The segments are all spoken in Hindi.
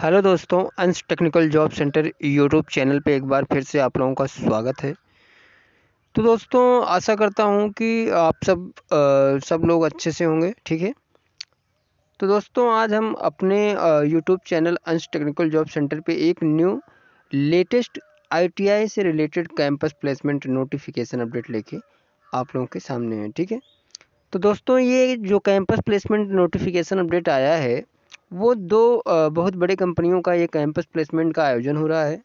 हेलो दोस्तों Ansh technical job centre YouTube channel पे एक बार फिर से आप लोगों का स्वागत है तो दोस्तों आशा करता हूँ कि आप सब आ, सब लोग अच्छे से होंगे ठीक है तो दोस्तों आज हम अपने YouTube channel Ansh technical job centre पे एक न्यू लेटेस्ट आईटीआई से related campus placement notification update लेके आप लोगों के सामने हैं ठीक है तो दोस्तों ये जो कैंपस प्लेसमेंट नोटिफिकेशन अपडेट आया है वो दो बहुत बड़े कंपनियों का ये कैंपस प्लेसमेंट का आयोजन हो रहा है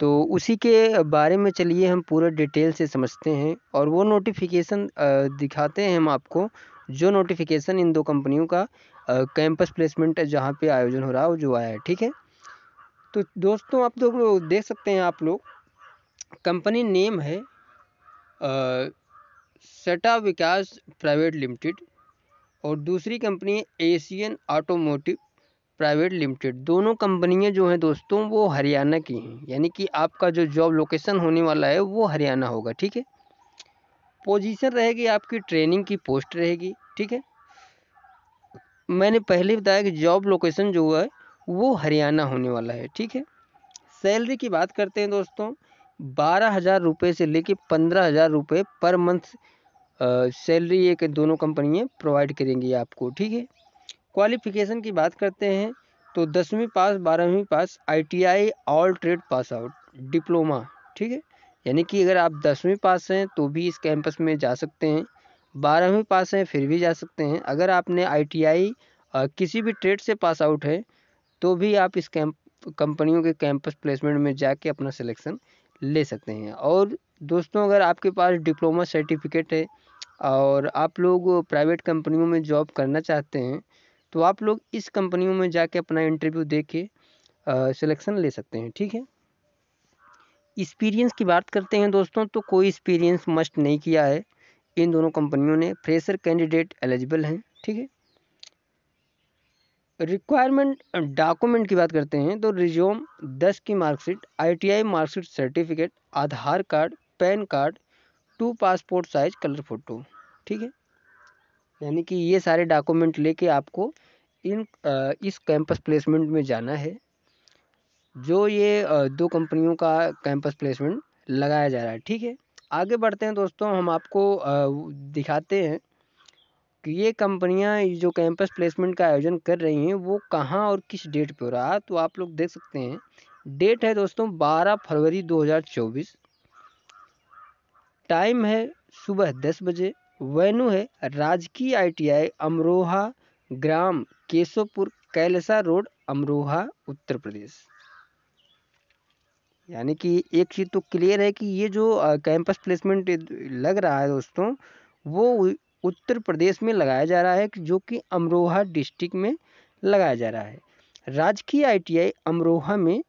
तो उसी के बारे में चलिए हम पूरा डिटेल से समझते हैं और वो नोटिफिकेशन दिखाते हैं हम आपको जो नोटिफिकेशन इन दो कंपनियों का कैंपस प्लेसमेंट जहाँ पे आयोजन हो रहा है वो जो आया है ठीक है तो दोस्तों आप लोग देख सकते हैं आप लोग कंपनी नेम है सटा विकास प्राइवेट लिमिटेड और दूसरी कंपनी है एशियन ऑटोमोटिव प्राइवेट लिमिटेड दोनों कंपनियाँ जो हैं दोस्तों वो हरियाणा की हैं यानी कि आपका जो जॉब लोकेशन होने वाला है वो हरियाणा होगा ठीक है पोजीशन रहेगी आपकी ट्रेनिंग की पोस्ट रहेगी ठीक है मैंने पहले बताया कि जॉब लोकेशन जो है वो हरियाणा होने वाला है ठीक है सैलरी की बात करते हैं दोस्तों बारह हज़ार रुपये से लेके पंद्रह हज़ार रुपये पर मंथ सैलरी एक दोनों कंपनियाँ प्रोवाइड करेंगी आपको ठीक है क्वालिफ़िकेशन की बात करते हैं तो दसवीं पास बारहवीं pass ITI all trade pass out diploma ठीक है यानी कि अगर आप दसवीं पास हैं तो भी इस कैंपस में जा सकते हैं बारहवीं पास हैं फिर भी जा सकते हैं अगर आपने आईटीआई किसी भी ट्रेड से पास आउट है तो भी आप इस कैंप कंपनियों के कैंपस प्लेसमेंट में जाके अपना सिलेक्शन ले सकते हैं और दोस्तों अगर आपके पास डिप्लोमा सर्टिफिकेट है और आप लोग प्राइवेट कंपनियों में जॉब करना चाहते हैं तो आप लोग इस कंपनियों में जाके अपना इंटरव्यू दे के सिलेक्शन ले सकते हैं ठीक है एक्सपीरियंस की बात करते हैं दोस्तों तो कोई एक्सपीरियंस मस्ट नहीं किया है इन दोनों कंपनियों ने फ्रेशर कैंडिडेट एलिजिबल हैं ठीक है रिक्वायरमेंट डॉक्यूमेंट की बात करते हैं तो रिज्यूम दस की marksheet ITI marksheet certificate Aadhaar card PAN card two passport size colour photo ठीक है यानी कि ये सारे डॉक्यूमेंट लेके आपको इन आ, इस कैंपस प्लेसमेंट में जाना है जो ये आ, दो कंपनियों का कैंपस प्लेसमेंट लगाया जा रहा है ठीक है आगे बढ़ते हैं दोस्तों हम आपको आ, दिखाते हैं कि ये कंपनियां जो कैंपस प्लेसमेंट का आयोजन कर रही हैं वो कहाँ और किस डेट पर रहा तो आप लोग देख सकते हैं डेट है दोस्तों 12 फरवरी चौबीस टाइम है सुबह दस बजे वेन्यू है राजकीय आई टी आई अमरोहा ग्राम केशवपुर कैलसा रोड अमरोहा उत्तर प्रदेश यानी कि एक चीज़ तो क्लियर है कि ये जो कैंपस प्लेसमेंट लग रहा है दोस्तों वो उत्तर प्रदेश में लगाया जा रहा है जो कि अमरोहा डिस्ट्रिक्ट में लगाया जा रहा है राजकीय आईटीआई अमरोहा में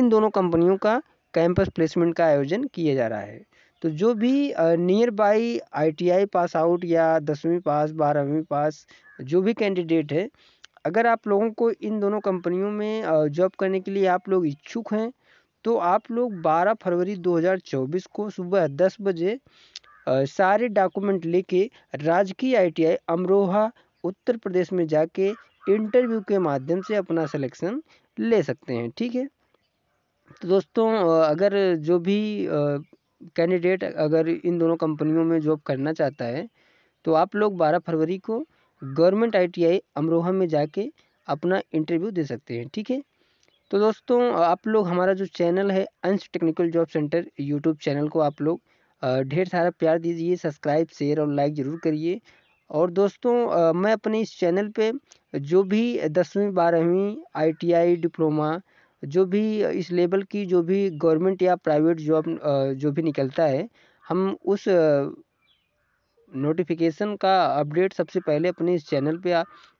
इन दोनों कंपनियों का कैंपस प्लेसमेंट का आयोजन किया जा रहा है तो जो भी near by I T I pass out या दसवीं पास बारहवीं पास जो भी कैंडिडेट है अगर आप लोगों को इन दोनों कंपनियों में जॉब करने के लिए आप लोग इच्छुक हैं तो आप लोग बारह फरवरी दो हज़ार चौबीस को सुबह दस बजे सारे डॉक्यूमेंट लेके राजकीय आईटीआई अमरोहा उत्तर प्रदेश में जाके इंटरव्यू के माध्यम से अपना सिलेक्शन ले सकते हैं ठीक है तो दोस्तों अगर जो भी कैंडिडेट अगर इन दोनों कंपनियों में जॉब करना चाहता है तो आप लोग बारह फरवरी को government I T I Amroha में जाके अपना इंटरव्यू दे सकते हैं ठीक है तो दोस्तों आप लोग हमारा जो चैनल है Ansh technical job centre YouTube channel को आप लोग ढेर सारा प्यार दीजिए सब्सक्राइब शेयर और लाइक ज़रूर करिए और दोस्तों मैं अपने इस चैनल पे जो भी दसवीं बारहवीं आईटीआई डिप्लोमा जो भी इस लेवल की जो भी गवर्नमेंट या प्राइवेट जॉब जो भी निकलता है हम उस नोटिफिकेशन का अपडेट सबसे पहले अपने इस चैनल पे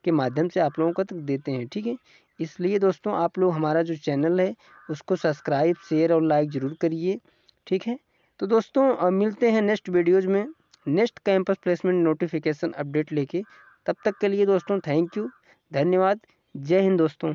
के माध्यम से आप लोगों को तक देते हैं ठीक है इसलिए दोस्तों आप लोग हमारा जो चैनल है उसको सब्सक्राइब शेयर और लाइक ज़रूर करिए ठीक है तो दोस्तों मिलते हैं नेक्स्ट वीडियोज़ में next campus placement notification update लेके तब तक के लिए दोस्तों थैंक यू धन्यवाद जय हिंद दोस्तों